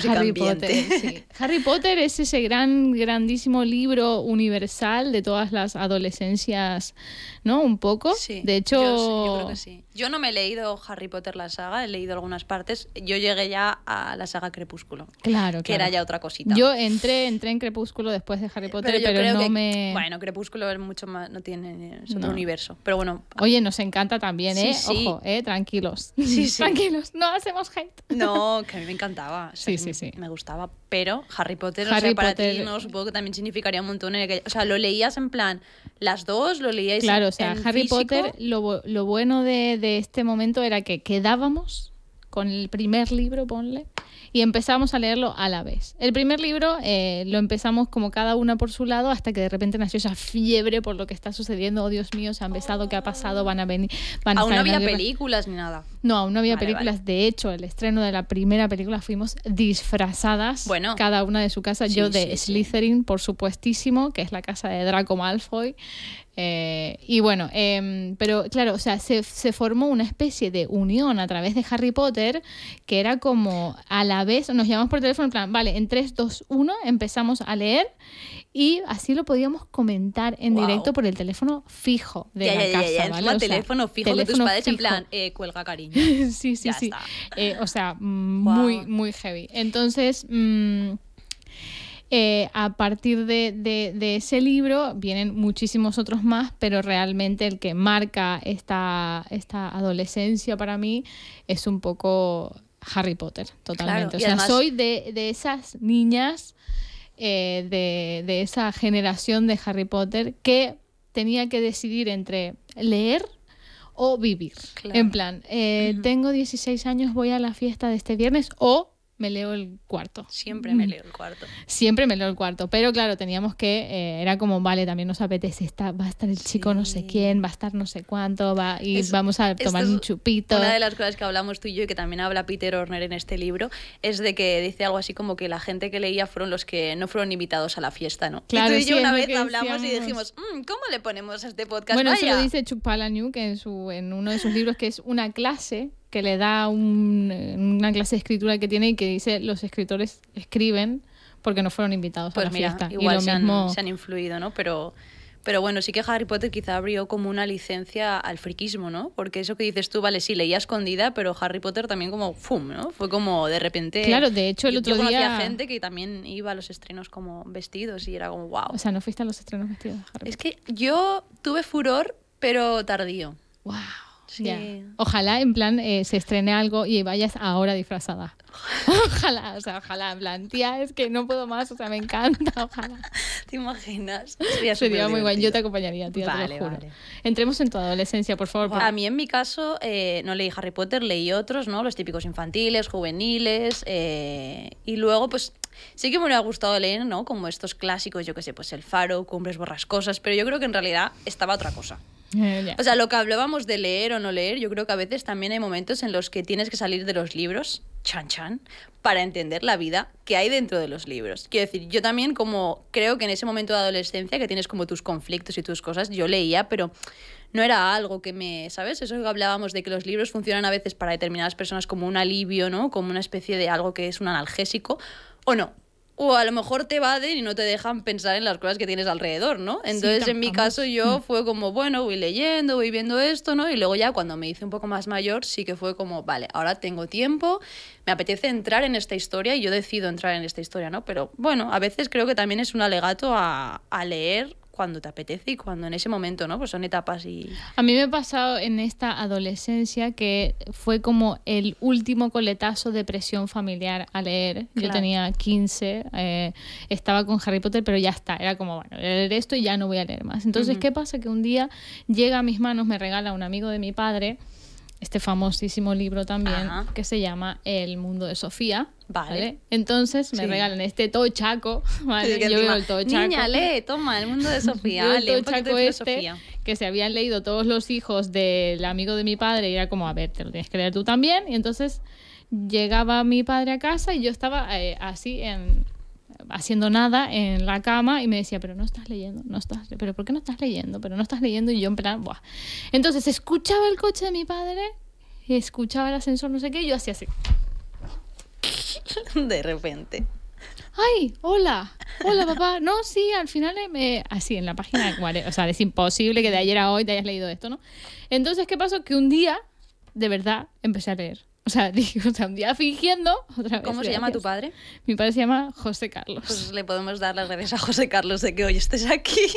Speaker 1: Harry Potter, Harry Potter es ese gran, grandísimo libro universal de todas las adolescencias, ¿no? Un poco. Sí, de hecho, yo, creo que sí.
Speaker 2: Yo no me he leído Harry Potter la saga, he leído algunas partes. Yo llegué ya a la saga Crepúsculo. Claro, Que era ya otra cosita. Yo entré,
Speaker 1: entré en Crepúsculo después de Harry Potter, pero, no me. Bueno,
Speaker 2: Crepúsculo es mucho más. No tiene. Es otro universo. Pero bueno. Oye, nos encanta también, ¿eh? Sí. Ojo,
Speaker 1: ¿eh? Tranquilos. Sí, sí.
Speaker 2: Tranquilos, no hacemos hate. No, que a mí me encantaba. sí, sí, mm, sí. Me gustaba, pero Harry Potter, o sea, para ti no supongo que también significaría un montón O sea, lo leías en plan, las dos, lo leíais Claro, o sea, Harry Potter,
Speaker 1: lo, lo bueno de, de, este momento era que quedábamos con el primer libro, ponle, y empezamos a leerlo a la vez. El primer libro eh, lo empezamos como cada una por su lado hasta que de repente nació esa fiebre por lo que está sucediendo. Oh Dios mío, se han besado, ¿qué ha pasado? Van a venir. Van aún no había
Speaker 2: películas ni nada.
Speaker 1: No, aún no había películas. De hecho, el estreno de la primera película fuimos disfrazadas, bueno. cada una de su casa. Yo de Slytherin, por supuestísimo, que es la casa de Draco Malfoy. Eh, y bueno, em, pero claro, o sea, se, formó una especie de unión a través de Harry Potter que era como a la vez, nos llamamos por teléfono, en plan, vale, en 3, 2, 1 empezamos a leer y así lo podíamos comentar en directo por el teléfono fijo de la casa. ¿vale? teléfono fijo de tus padres en plan,
Speaker 2: eh, cuelga cariño.
Speaker 1: sí, sí, sí. Eh, o sea, muy, muy heavy. Entonces... Mm, eh, a partir de, ese libro vienen muchísimos otros más, pero realmente el que marca esta, adolescencia para mí es un poco Harry Potter, totalmente. o sea, soy de, esas niñas, eh, de esa generación de Harry Potter que tenía que decidir entre leer o vivir. En plan, eh, tengo 16 años, voy a la fiesta de este viernes o me leo el cuarto. Siempre me mm. leo el cuarto. Siempre me leo el cuarto. Pero claro, teníamos que, eh, era como, vale, también nos apetece, está, va a estar el chico no sé quién, va a estar no sé cuánto, va, y vamos a tomar un chupito. Una de las
Speaker 2: cosas que hablamos tú y yo, y que también habla Peter Horner en este libro, es de que dice algo así como que la gente que leía fueron los que no fueron invitados a la fiesta, ¿no? Claro, y yo una vez hablamos y dijimos, mm, ¿cómo le ponemos a este podcast? Bueno, eso lo dice
Speaker 1: Chuck Palahniuk en, su, en uno de sus libros, que es una clase que le da eh, una clase de escritura que tiene y que dice los escritores escriben porque no fueron invitados a pues la fiesta. Igual y lo se, han, se, han,
Speaker 2: influido, ¿no? Pero, pero bueno, sí que Harry Potter quizá abrió como una licencia al friquismo, ¿no? Porque eso que dices tú, vale, sí, leía escondida, pero Harry Potter también como ¡fum! ¿no? Fue como de repente... Claro, de hecho el otro yo gente que también iba a los estrenos como vestidos y era como ¡wow!
Speaker 1: O sea, ¿no fuiste a los estrenos vestidos, Harry Es que
Speaker 2: yo tuve furor, pero tardío. ¡Wow! Eh,
Speaker 1: ojalá, en plan, eh, se estrene algo y vayas ahora disfrazada. Ojalá, o sea, ojalá, en plan, tía, es que no puedo más, o sea,
Speaker 2: me encanta, ojalá. ¿Te imaginas? Sería, muy guay, yo
Speaker 1: te acompañaría, tía, vale, te Entremos en tu adolescencia, por favor. A mí,
Speaker 2: en mi caso, eh, no leí Harry Potter, leí otros, ¿no? Los típicos infantiles, juveniles, eh, y luego, pues, sí que me hubiera gustado leer, ¿no? Como estos clásicos, yo qué sé, pues El Faro, Cumbres Borrascosas, pero yo creo que en realidad estaba otra cosa.
Speaker 1: O sea,
Speaker 2: lo que hablábamos de leer o no leer, yo creo que a veces también hay momentos en los que tienes que salir de los libros, chan chan, para entender la vida que hay dentro de los libros. Quiero decir, yo también como creo que en ese momento de adolescencia que tienes como tus conflictos y tus cosas, yo leía, pero no era algo que me, ¿sabes? Eso que hablábamos de que los libros funcionan a veces para determinadas personas como un alivio, ¿no? Como una especie de algo que es un analgésico o no o a lo mejor te evaden y no te dejan pensar en las cosas que tienes alrededor, ¿no? Entonces, en mi caso, yo mm. fue como, bueno, voy leyendo, voy viendo esto, ¿no? Y luego ya cuando me hice un poco más mayor, sí que fue como, vale, ahora tengo tiempo, me apetece entrar en esta historia y yo decido entrar en esta historia, ¿no? Pero bueno, a veces creo que también es un alegato a, a leer cuando te apetece y cuando en ese momento, ¿no? Pues son etapas y...
Speaker 1: A mí me ha pasado en esta adolescencia que fue como el último coletazo de presión familiar a leer. Yo tenía 15, eh, estaba con Harry Potter, pero ya está, era como, bueno, voy a leer esto y ya no voy a leer más. Entonces, ¿qué pasa? Que un día llega a mis manos, me regala un amigo de mi padre, este famosísimo libro también que se llama El mundo de Sofía. Vale. Entonces me regalan este tochaco,
Speaker 2: ¿vale? yo el tochaco. Niña, lee, toma, El mundo de Sofía. vale tochaco este
Speaker 1: que se habían leído todos los hijos del amigo de mi padre y era como, a ver, te lo tienes que leer tú también. Y entonces llegaba mi padre a casa y yo estaba eh, así en, haciendo nada en la cama y me decía, pero no estás leyendo, no estás, pero ¿por qué no estás leyendo? Pero no estás leyendo y yo en plan, Entonces escuchaba el coche de mi padre, escuchaba el ascensor, no sé qué, y yo hacía así. De repente. ¡Ay! ¡Hola! ¡Hola, papá! No, sí, al final eh, me... así en la página O sea, es imposible que de ayer a hoy te hayas leído esto, ¿no? Entonces, ¿qué pasó? Que un día, de verdad, empecé a leer. O sea, digo, un día fingiendo, otra vez. ¿Cómo se llama tu padre? Mi padre se llama José Carlos. Pues
Speaker 2: le podemos dar las gracias a José Carlos de que hoy estés aquí.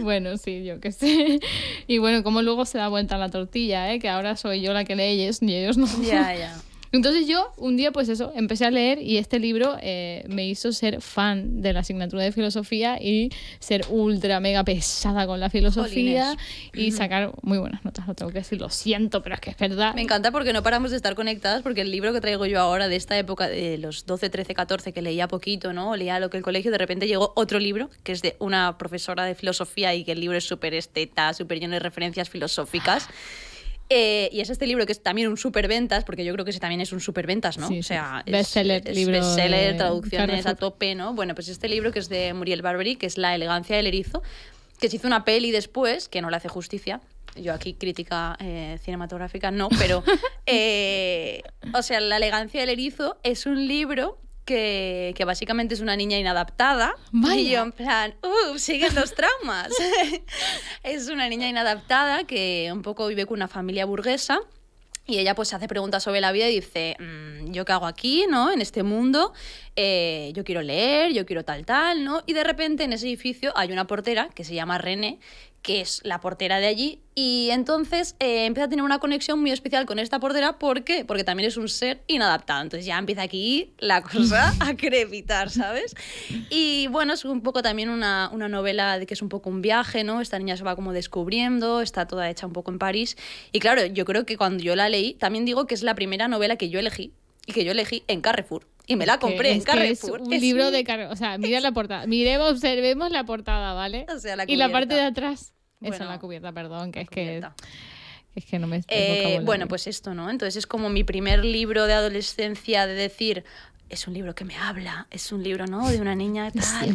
Speaker 2: bueno, sí, yo qué
Speaker 1: sé. Y bueno, como luego se da vuelta la tortilla, ¿eh? que ahora soy yo la que leyes, ni ellos no. Ya, ya. Entonces yo un día pues eso, empecé a leer y este libro eh, me hizo ser fan de la asignatura de filosofía y ser ultra mega pesada con la filosofía y sacar muy buenas notas, lo tengo que decir, lo siento, pero es que
Speaker 2: es verdad. Me encanta porque no paramos de estar conectadas porque el libro que traigo yo ahora de esta época de los 12, 13, 14 que leía poquito, ¿no? leía lo que el colegio, de repente llegó otro libro que es de una profesora de filosofía y que el libro es súper esteta, súper lleno de referencias filosóficas. Eh, y es este libro que es también un superventas, porque yo creo que ese también es un superventas, ¿no? o sea,
Speaker 1: bestseller, es, bestseller, traducciones a
Speaker 2: tope, ¿no? Bueno, pues este libro que es de Muriel Barbery que es La elegancia del erizo, que se hizo una peli después, que no le hace justicia. Yo aquí crítica eh, cinematográfica no, pero... Eh, o sea, La elegancia del erizo es un libro que, básicamente es una niña inadaptada. Vaya. Y yo en plan, ¡uh! Siguen los traumas. es una niña inadaptada que un poco vive con una familia burguesa. Y ella pues hace preguntas sobre la vida y dice, mm, yo qué hago aquí, ¿no? En este mundo, eh, yo quiero leer, yo quiero tal, tal, ¿no? Y de repente en ese edificio hay una portera que se llama René, que es la portera de allí, y entonces eh, empieza a tener una conexión muy especial con esta portera, ¿por qué? Porque también es un ser inadaptado, entonces ya empieza aquí la cosa a crepitar, ¿sabes? Y bueno, es un poco también una, novela de que es un poco un viaje, ¿no? Esta niña se va como descubriendo, está toda hecha un poco en París, y claro, yo creo que cuando yo la leí, también digo que es la primera novela que yo elegí, y que yo elegí en Carrefour, y me la compré en Carrefour. Es un libro de Carrefour.
Speaker 1: O sea, mira la portada. Miremos, observemos la portada, ¿vale? O sea, la y la parte de
Speaker 2: atrás. Bueno, es la cubierta, perdón, que es que... no me eh, bueno, pues esto, ¿no? Entonces es como mi primer libro de adolescencia de decir, es un libro que me habla, es un libro, ¿no? De una niña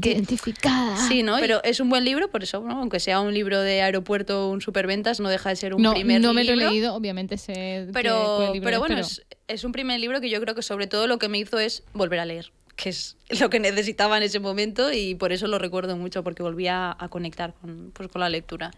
Speaker 1: identificada. Sí, ¿no?
Speaker 2: Pero es un buen libro, por eso, Aunque sea un libro de aeropuerto, o un superventas, no deja de ser un primer libro. No me lo he leído, obviamente sé. Pero, pero bueno, es un primer libro que yo creo que sobre todo lo que me hizo es volver a leer que es lo que necesitaba en ese momento y por eso lo recuerdo mucho, porque volvía a conectar con, pues, con la lectura.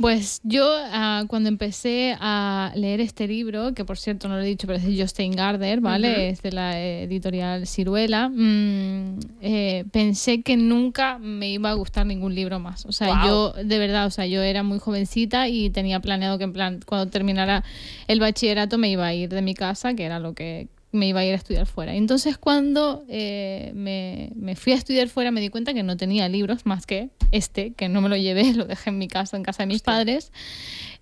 Speaker 1: Pues yo ah, cuando empecé a leer este libro, que por cierto no lo he dicho, pero es de Justin Gardner, ¿vale? Es de la editorial Ciruela, mm, eh, pensé que nunca me iba a gustar ningún libro más. O sea, yo de verdad, o sea, yo era muy jovencita y tenía planeado que en plan, cuando terminara el bachillerato me iba a ir de mi casa, que era lo que me iba a ir a estudiar fuera. entonces cuando eh, me, fui a estudiar fuera me di cuenta que no tenía libros más que este, que no me lo llevé, lo dejé en mi casa, en casa de mis padres.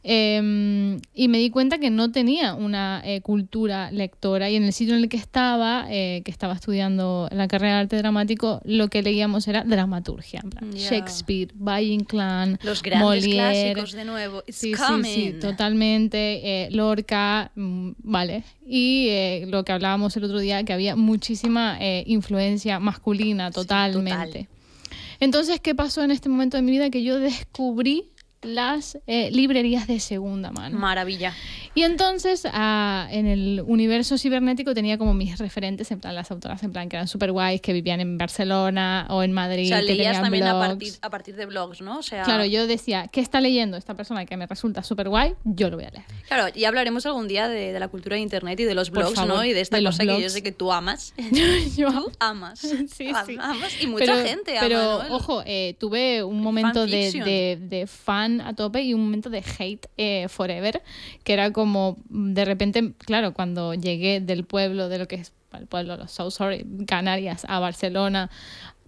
Speaker 1: Em, y me di cuenta que no tenía una eh, cultura lectora y en el sitio en el que estaba, eh, que estaba estudiando la carrera de arte dramático, lo que leíamos era dramaturgia, Shakespeare, Buying Clan, los grandes clásicos de
Speaker 2: nuevo, It's sí, sí,
Speaker 1: totalmente, eh, Lorca, mm, vale, y lo que hablábamos el otro día, que había muchísima influencia masculina totalmente. Entonces, ¿qué pasó en este momento de mi vida? Que yo descubrí las eh, librerías de segunda mano. Maravilla. Y entonces ah, en el universo cibernético tenía como mis referentes, en plan las autoras en plan que eran super guays, que vivían en Barcelona o en Madrid. O sea, leías también A,
Speaker 2: partir, de blogs, ¿no? Claro, yo
Speaker 1: decía, ¿qué está leyendo esta persona que me resulta super guay? Yo lo voy a leer.
Speaker 2: Claro, y hablaremos algún día de, la cultura de Internet y de los blogs, ¿no? Y de esta cosa que yo sé que tú amas. yo... Tú amas. Sí, sí. Amas y mucha gente ama. Pero,
Speaker 1: ojo, eh, tuve un momento de, de fan a tope y un momento de hate eh, forever, que era como mm, de repente, claro, cuando llegué del pueblo, de lo que es el pueblo, los Canarias, a Barcelona,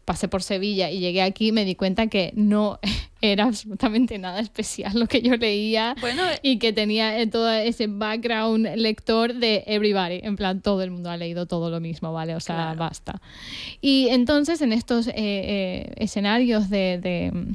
Speaker 1: pasé por Sevilla y llegué aquí, me di cuenta que no era absolutamente nada especial lo que yo leía eh, y que tenía eh, todo ese background lector de everybody, en plan todo el mundo ha leído todo lo mismo, ¿vale? O sea, basta. Y entonces en estos escenarios de mm,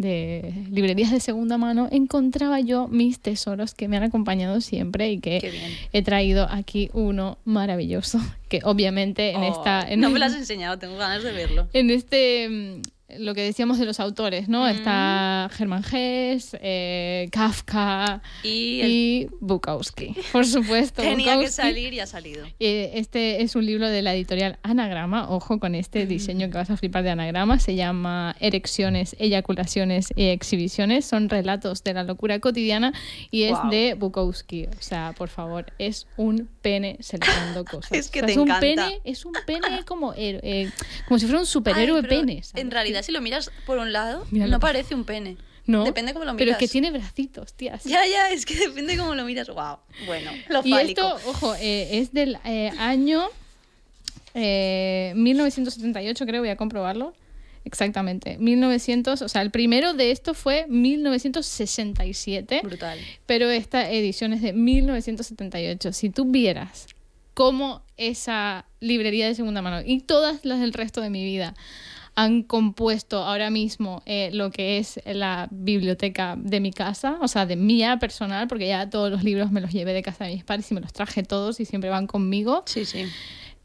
Speaker 1: de librerías de segunda mano, encontraba yo mis tesoros que me han acompañado siempre y que he traído aquí uno maravilloso, que obviamente en oh, esta... no me lo has
Speaker 2: enseñado, tengo ganas de verlo.
Speaker 1: En este lo que decíamos de los autores, ¿no? Está Germán Hess, eh, Kafka
Speaker 2: y,
Speaker 1: Bukowski, por supuesto. Tenía que salir y ha salido. Este es un libro de la editorial Anagrama, ojo con este diseño que vas a flipar de Anagrama, se llama Erecciones, Eyaculaciones y Exhibiciones, son relatos de la locura cotidiana y es de Bukowski, o sea, por favor, es un pene celebrando cosas. es que es un pene,
Speaker 2: es un pene como, eh,
Speaker 1: como si fuera un superhéroe pene.
Speaker 2: En realidad si lo miras por un lado, no parece un pene. No. Depende cómo lo miras. Pero es que tiene
Speaker 1: bracitos,
Speaker 2: tías. Ya, ya, es que depende cómo lo miras. Wow. Bueno, lo Y esto, ojo,
Speaker 1: eh, es del eh, año 1978, eh, creo, voy a comprobarlo. Exactamente, 1900, o sea, el primero de esto fue 1967. Brutal. Pero esta edición es de 1978. Si tú vieras cómo esa librería de segunda mano y todas las del resto de mi vida han compuesto ahora mismo eh, lo que es la biblioteca de mi casa, o sea, de mía personal, porque ya todos los libros me los llevé de casa de mis padres y me los traje todos y siempre van conmigo. Sí, sí.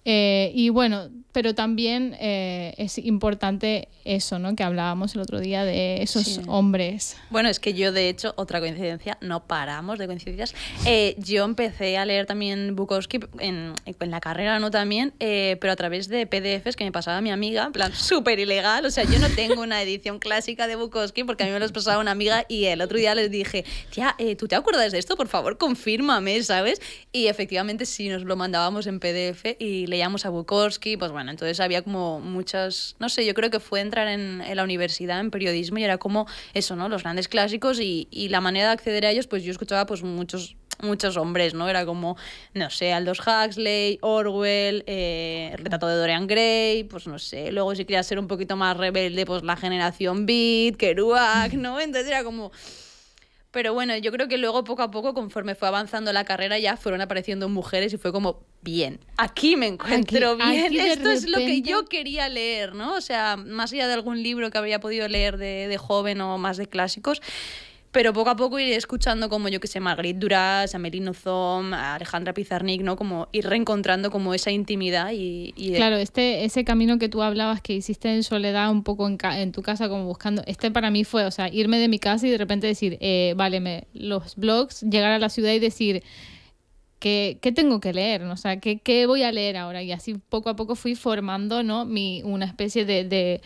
Speaker 1: Eh, y bueno, pero también eh, es importante eso, ¿no? Que hablábamos el otro día de esos hombres.
Speaker 2: Bueno, es que yo, de hecho, otra coincidencia, no paramos de coincidencias. Eh, yo empecé a leer también Bukowski en, la carrera, ¿no? También, pero a través de PDFs que me pasaba mi amiga, en plan, súper ilegal. O sea, yo no tengo una edición clásica de Bukowski porque a mí me los pasaba una amiga y el otro día les dije, tía, ¿tú te acuerdas de esto? Por favor, confírmame, ¿sabes? Y efectivamente sí, nos lo mandábamos en PDF y le Veíamos a Bukowski, pues bueno, entonces había como muchas, no sé, yo creo que fue entrar en, la universidad en periodismo y era como eso, ¿no? Los grandes clásicos y, la manera de acceder a ellos, pues yo escuchaba pues muchos muchos hombres, ¿no? Era como, no sé, Aldous Huxley, Orwell, eh, el retrato de Dorian Gray, pues no sé, luego si quería ser un poquito más rebelde, pues la generación Beat, Kerouac, ¿no? Entonces era como pero bueno, yo creo que luego poco a poco, conforme fue avanzando la carrera, ya fueron apareciendo mujeres y fue como, bien, aquí me encuentro bien, esto es lo que yo quería leer, ¿no? O sea, más allá de algún libro que habría podido leer de, de joven o más de clásicos pero poco a poco iré escuchando como yo que sé, Marguerite Duras, Melino Zom, Alejandra Pizarnik, ¿no? Como ir reencontrando como esa intimidad y... Claro,
Speaker 1: este, ese camino que tú hablabas que hiciste en soledad un poco en, en, tu casa como buscando, este para mí fue, o sea, irme de mi casa y de repente decir, eh, vale, los blogs, llegar a la ciudad y decir... ¿qué, tengo que leer? O sea, ¿qué, voy a leer ahora? Y así poco a poco fui formando ¿no? Mi, una especie de,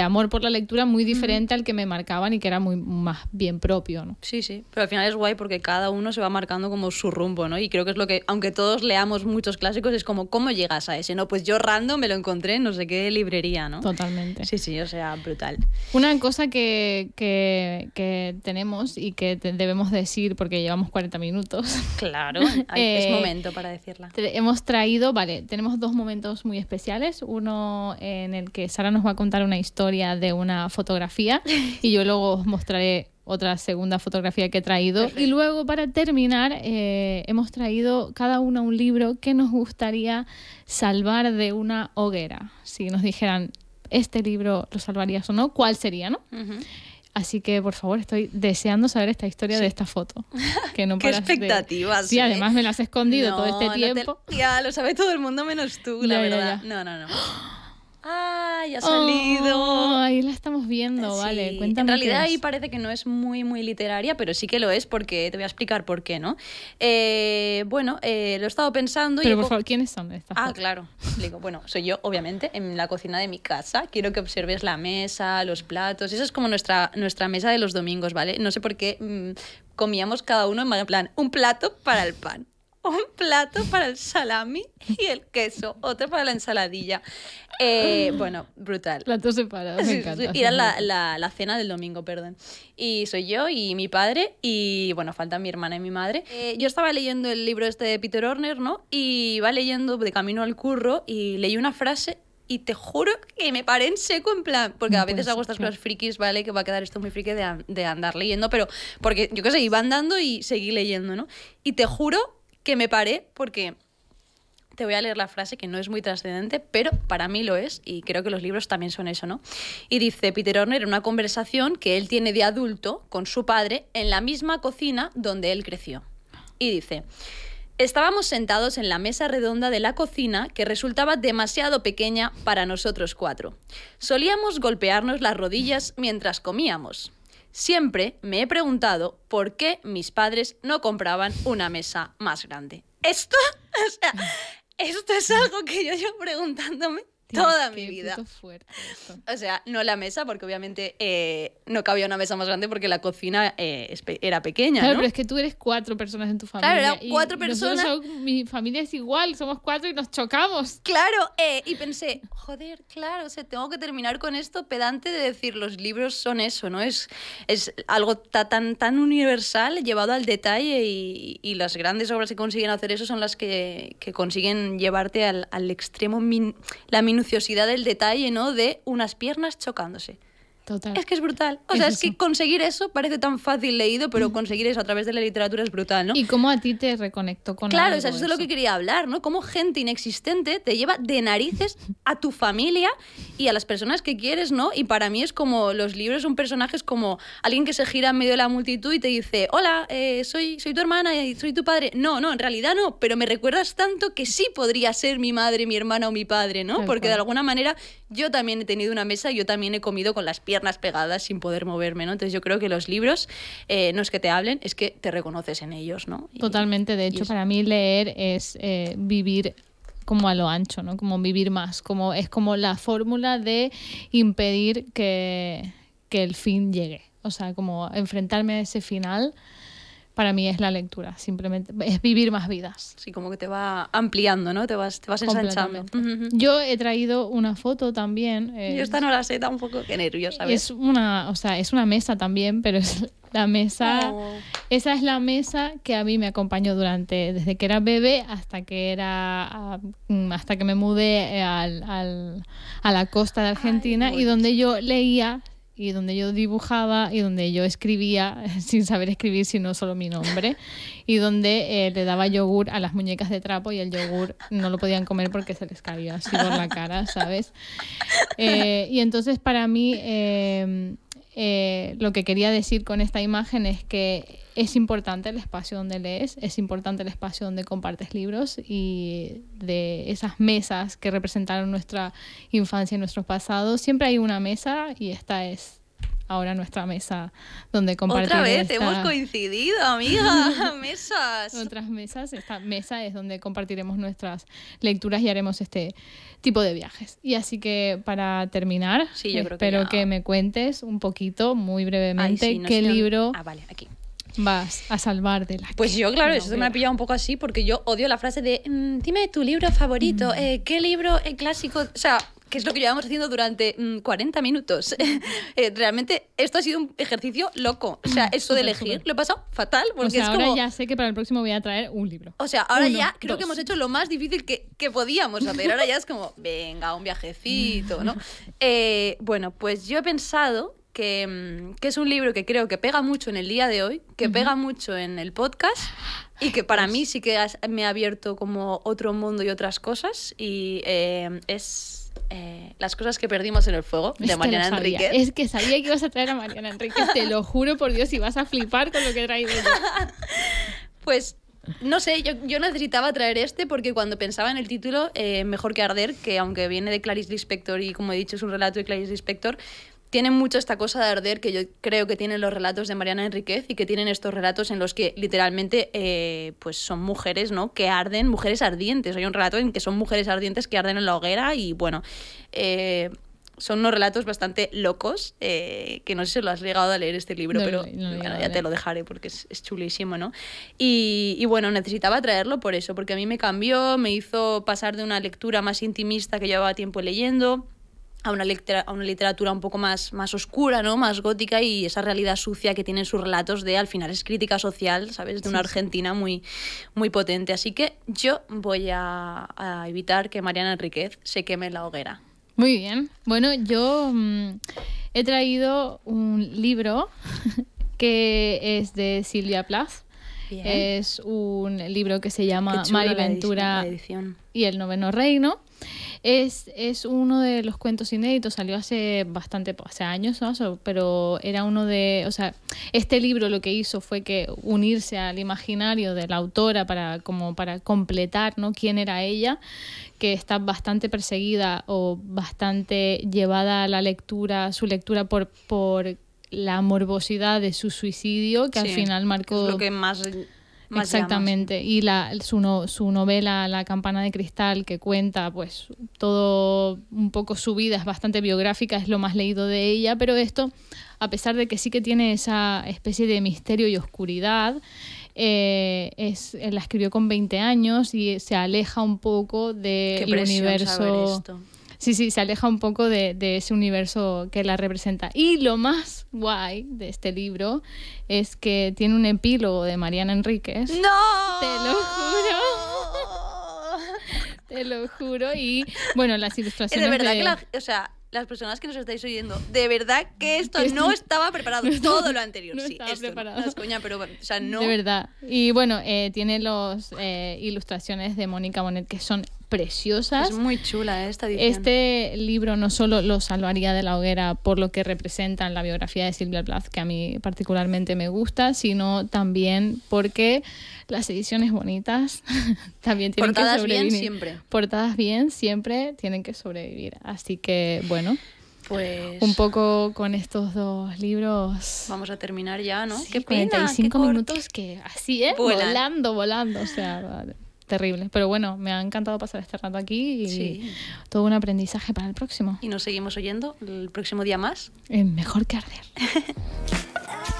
Speaker 1: amor por la lectura muy diferente al que me marcaban y que era muy más bien propio.
Speaker 2: Sí, sí, pero al final es guay porque cada uno se va marcando como su rumbo, ¿no? Y creo que es lo que, aunque todos leamos muchos clásicos, es como, ¿cómo llegas a ese? No, pues yo random me lo encontré en no sé qué librería, ¿no? Totalmente. Sí, sí, o sea, brutal.
Speaker 1: Una cosa que, que tenemos y que debemos decir, porque llevamos 40 minutos. Claro, Es momento para decirla. Hemos traído, vale, tenemos dos momentos muy especiales. Uno en el que Sara nos va a contar una historia de una fotografía y yo luego os mostraré otra segunda fotografía que he traído. Y luego, para terminar, eh, hemos traído cada uno un libro que nos gustaría salvar de una hoguera. Si nos dijeran, este libro lo salvarías o no, ¿cuál sería, no? Así que, por favor, estoy deseando saber esta historia de esta foto. Que no ¡Qué expectativas! Sí, ¿eh? además me la has escondido todo este tiempo.
Speaker 2: Ya, lo sabe todo el mundo menos tú, la verdad. No, no, no. ¡Ah! ¡ay, ha salido! ahí la estamos viendo, vale. Cuéntame. En realidad ahí parece que no es muy, muy literaria, pero sí que lo es porque te voy a explicar por qué, ¿no? Eh, bueno, eh, lo he estado pensando. Pero y por favor,
Speaker 1: ¿quiénes son estas? Ah,
Speaker 2: claro. Digo, bueno, soy yo, obviamente, en la cocina de mi casa. Quiero que observes la mesa, los platos. Esa es como nuestra, nuestra mesa de los domingos, ¿vale? No sé por qué mm, comíamos cada uno en plan un plato para el pan un plato para el salami y el queso, otro para la ensaladilla. Eh, bueno,
Speaker 1: brutal. Platos separados, me encanta. Era
Speaker 2: la, cena del domingo, perdón. Y soy yo y mi padre, y bueno, faltan mi hermana y mi madre. Eh, yo estaba leyendo el libro este de Peter Horner, ¿no? Y va leyendo de camino al curro y leí una frase y te juro que me paré en seco en plan, porque a veces hago estas cosas frikis, ¿vale? Que va a quedar esto muy friki de, de andar leyendo, pero porque yo qué sé, iba andando y seguí leyendo, ¿no? Y te juro que me paré porque te voy a leer la frase que no es muy trascendente, pero para mí lo es y creo que los libros también son eso, ¿no? Y dice Peter Horner en una conversación que él tiene de adulto con su padre en la misma cocina donde él creció. Y dice, estábamos sentados en la mesa redonda de la cocina que resultaba demasiado pequeña para nosotros cuatro. Solíamos golpearnos las rodillas mientras comíamos. Siempre me he preguntado por qué mis padres no compraban una mesa más grande. Esto, o sea, esto es algo que yo llevo preguntándome toda mi vida. Fuerte O sea, no la mesa, porque obviamente eh, no cabía una mesa más grande porque la cocina eh, era pequeña. Claro, pero es
Speaker 1: que tú eres cuatro personas en
Speaker 2: tu familia. Claro, eran cuatro personas.
Speaker 1: mi familia
Speaker 2: es igual, somos cuatro y nos chocamos. Claro, eh, y pensé, joder, claro, o sea, tengo que terminar con esto pedante de decir, los libros son eso, ¿no? Es, es algo tan, tan universal llevado al detalle y, y, las grandes obras que consiguen hacer eso son las que, que consiguen llevarte al, al extremo, la minuciosidad del detalle, ¿no? De unas piernas chocándose. Es que es brutal. O sea, es que conseguir eso parece tan fácil leído, pero conseguir eso a través de la literatura es brutal, ¿no? Y cómo a ti te reconectó con Claro, o sea, eso, es lo que quería hablar, ¿no? Cómo gente inexistente te lleva de narices a tu familia y a las personas que quieres, ¿no? Y para mí es como los libros son personajes como alguien que se gira en medio de la multitud y te dice, hola, eh, soy, soy tu hermana y soy tu padre. No, no, en realidad no, pero me recuerdas tanto que sí podría ser mi madre, mi hermana o mi padre, ¿no? Porque de alguna manera yo también he tenido una mesa, y yo también he comido con las piernas piernas pegadas sin poder moverme, ¿no? Entonces yo creo que los libros eh, no es que te hablen, es que te reconoces en ellos, ¿no?
Speaker 1: Totalmente, de hecho para mí leer es eh, vivir como a lo ancho, ¿no? Como vivir más, como es como la fórmula de impedir que, que el fin llegue, o sea, como enfrentarme a ese final para mí es la lectura, simplemente es vivir más vidas. Sí, como que te va ampliando, ¿no? Te vas, te ensanchando. Yo he traído una foto también. Eh, yo esta no
Speaker 2: la sé tampoco, qué nerviosa. Es
Speaker 1: una, o sea, es una mesa también, pero es la mesa, oh. esa es la mesa que a mí me acompañó durante, desde que era bebé hasta que era, ah, mm, hasta que me mudé al, al, a la costa de Argentina y donde yo leía y donde yo dibujaba y donde yo escribía sin saber escribir sino solo mi nombre y donde eh, le daba yogur a las muñecas de trapo y el yogur no lo podían comer porque se les caía así por la cara, ¿sabes? Eh, y entonces para mí em, eh, lo que quería decir con esta imagen es que es importante el espacio donde lees, es importante el espacio donde compartes libros y de esas mesas que representaron nuestra infancia y nuestros pasados, siempre hay una mesa y esta es ahora nuestra mesa donde compartimos. Otra vez, hemos coincidido, amiga, mesas. Otras mesas, esta mesa es donde compartiremos nuestras lecturas y haremos este tipo de viajes. Y así que para terminar, espero que, me cuentes un poquito, muy brevemente, qué libro... Ah, vas
Speaker 2: a salvar de la Pues yo, claro, eso me ha pillado un poco así porque yo odio la frase de mm, dime tu libro favorito, mm. eh, qué libro eh, clásico, o sea, que es lo que llevamos haciendo durante 40 mm, minutos. Eh, realmente esto ha sido un ejercicio loco. O sea, eso de elegir lo he pasado fatal. Porque ahora ya
Speaker 1: sé que para el próximo voy a traer un libro. O sea, ahora ya creo que hemos hecho
Speaker 2: lo más difícil que, podíamos hacer. Ahora ya es como, venga, un viajecito, ¿no? Eh, bueno, pues yo he pensado mm, que, es un libro que creo que pega mucho en el día de hoy, que pega mucho en el podcast y que para pues mí sí que me ha abierto como otro mundo y otras cosas. Y eh, es eh, las cosas que perdimos en el fuego de Mariana Enrique.
Speaker 1: Es que sabía que ibas a traer a Mariana Enrique te lo
Speaker 2: juro por Dios, y vas a flipar
Speaker 1: con lo que he traído
Speaker 2: Pues no sé, yo, necesitaba traer este porque cuando pensaba en el título, eh, Mejor que Arder, que aunque viene de Clarice Lispector y como he dicho es un relato de Clarice Lispector, tienen mucho esta cosa de arder que yo creo que tienen los relatos de Mariana Enríquez y que tienen estos relatos en los que literalmente eh, pues son mujeres, ¿no? Que arden, mujeres ardientes. Hay un relato en que son mujeres ardientes que arden en la hoguera y bueno, eh, son unos relatos bastante locos eh, que no sé si lo has llegado a leer este libro, pero ya te lo dejaré porque es, chulísimo, ¿no? Y, y, bueno, necesitaba traerlo por eso, porque a mí me cambió, me hizo pasar de una lectura más intimista que llevaba tiempo leyendo a una, literatura un poco más, más oscura, ¿no? Más gótica y esa realidad sucia que tienen sus relatos de al final es crítica social, ¿sabes? De una Argentina muy, muy potente. Así que yo voy a, evitar que Mariana Enriquez se queme la hoguera.
Speaker 1: Muy bien. Bueno, yo mm, he traído un libro que es de Silvia Plath. Es un libro que se llama Ventura y el noveno reino. Es, es uno de los cuentos inéditos, salió hace bastante, hace años, pero era uno de, o sea, este libro lo que hizo fue que unirse al imaginario de la autora para, como para completar, ¿no? Quién era ella, que está bastante perseguida o bastante llevada a la lectura, su lectura por, por la morbosidad de su suicidio, que al final marcó... lo que más
Speaker 2: Exactamente,
Speaker 1: y la, su, su novela La campana de cristal, que cuenta pues todo un poco su vida, es bastante biográfica, es lo más leído de ella, pero esto, a pesar de que sí que tiene esa especie de misterio y oscuridad, eh, es, eh, la escribió con 20 años y se aleja un poco del universo. Sí, sí, se aleja un poco de, ese universo que la representa. Y lo más guay de este libro es que tiene un epílogo de Mariana Enríquez. ¡No! Te lo
Speaker 2: juro. Te lo juro. Y
Speaker 1: bueno, las ilustraciones. de verdad
Speaker 2: que o sea, las personas que nos estáis oyendo, de verdad que esto no estaba preparado. todo lo anterior, sí. Estaba preparado. coña, pero o sea, no. De verdad.
Speaker 1: Y bueno, eh, tiene las eh, ilustraciones de Mónica Monet que son preciosas. Es muy chula ¿eh? esta edición. Este libro no solo lo salvaría de la hoguera por lo que representa en la biografía de Silvia Plath, que a mí particularmente me gusta, sino también porque las ediciones bonitas también tienen que sobrevivir. Portadas bien siempre. Portadas bien siempre tienen que sobrevivir. Así que, bueno. Pues un poco con estos dos libros.
Speaker 2: Vamos a terminar ya, ¿no? Sí, ¿Qué 45 minutos que así es, ¿eh? volando, volando,
Speaker 1: o sea, terrible. Pero bueno, me ha encantado pasar
Speaker 2: este rato aquí y todo
Speaker 1: un aprendizaje
Speaker 2: para el próximo. Y nos seguimos oyendo el próximo día más. Eh, mejor que arder.